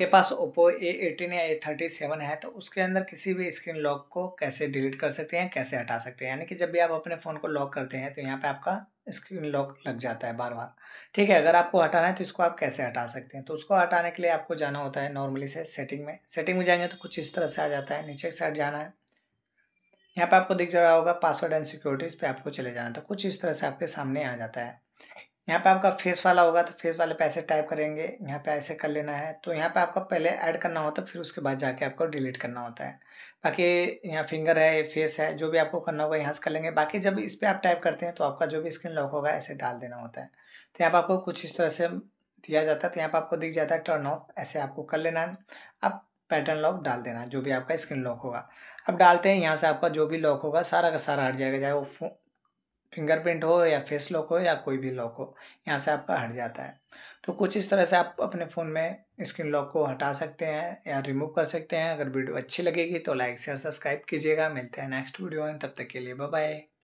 आपके पास Oppo A eighteen या ए thirty seven है तो उसके अंदर किसी भी स्क्रीन लॉक को कैसे डिलीट कर सकते हैं कैसे हटा सकते हैं यानी कि जब भी आप अपने फ़ोन को लॉक करते हैं तो यहाँ पे आपका स्क्रीन लॉक लग जाता है बार बार ठीक है अगर आपको हटाना है तो इसको आप कैसे हटा सकते हैं तो उसको हटाने के लिए आपको जाना होता है नॉर्मली से सेटिंग में सेटिंग में जाएंगे तो कुछ इस तरह से आ जाता है नीचे साइड जाना है यहाँ पर आपको दिख रहा होगा पासवर्ड एंड सिक्योरिटीज़ पर आपको चले जाना तो कुछ इस तरह से आपके सामने आ जाता है यहाँ पे आपका फेस वाला होगा तो फेस वाले पे ऐसे टाइप करेंगे यहाँ पे ऐसे कर लेना है तो यहाँ पे आपका पहले ऐड करना होता है फिर उसके बाद जाके आपको डिलीट करना होता है बाकी यहाँ फिंगर है फेस है जो भी आपको करना होगा यहाँ से कर लेंगे बाकी जब इस पर आप टाइप करते हैं तो आपका जो भी स्क्रीन लॉक होगा ऐसे डाल देना होता है तो यहाँ पर आपको कुछ इस तरह से दिया जाता है तो यहाँ पर आपको दिख जाता है टर्न ऑफ ऐसे आपको कर लेना है आप पैटर्न लॉक डाल देना जो भी आपका स्क्रीन लॉक होगा अब डालते हैं यहाँ से आपका जो भी लॉक होगा सारा का सारा हट जाएगा चाहे वो फिंगरप्रिंट हो या फेस लॉक हो या कोई भी लॉक हो यहाँ से आपका हट जाता है तो कुछ इस तरह से आप अपने फ़ोन में स्क्रीन लॉक को हटा सकते हैं या रिमूव कर सकते हैं अगर वीडियो अच्छी लगेगी तो लाइक शेयर सब्सक्राइब कीजिएगा मिलते हैं नेक्स्ट वीडियो में तब तक के लिए बाय